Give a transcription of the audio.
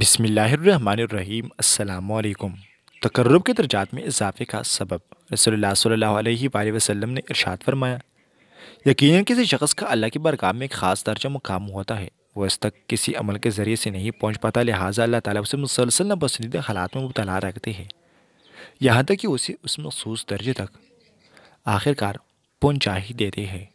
बिसमीम् अल्लाम तकर्रब के दर्जात में इजाफे का सबब रसोल्ला सल्लल्लाहु ने इरशाद फरमाया यकीन किसी शख्स का अल्लाह की बरगाह में एक ख़ास दर्जा मुकाम होता है वह इस तक किसी अमल के ज़रिए से नहीं पहुँच पाता लिहाजा अल्लाह ताली उसे मुसलसल पसंदीदा हालात में मुबला रखते हैं यहाँ तक कि उसे उस मखसूस दर्जे तक आखिरकार पहुँचा ही देते हैं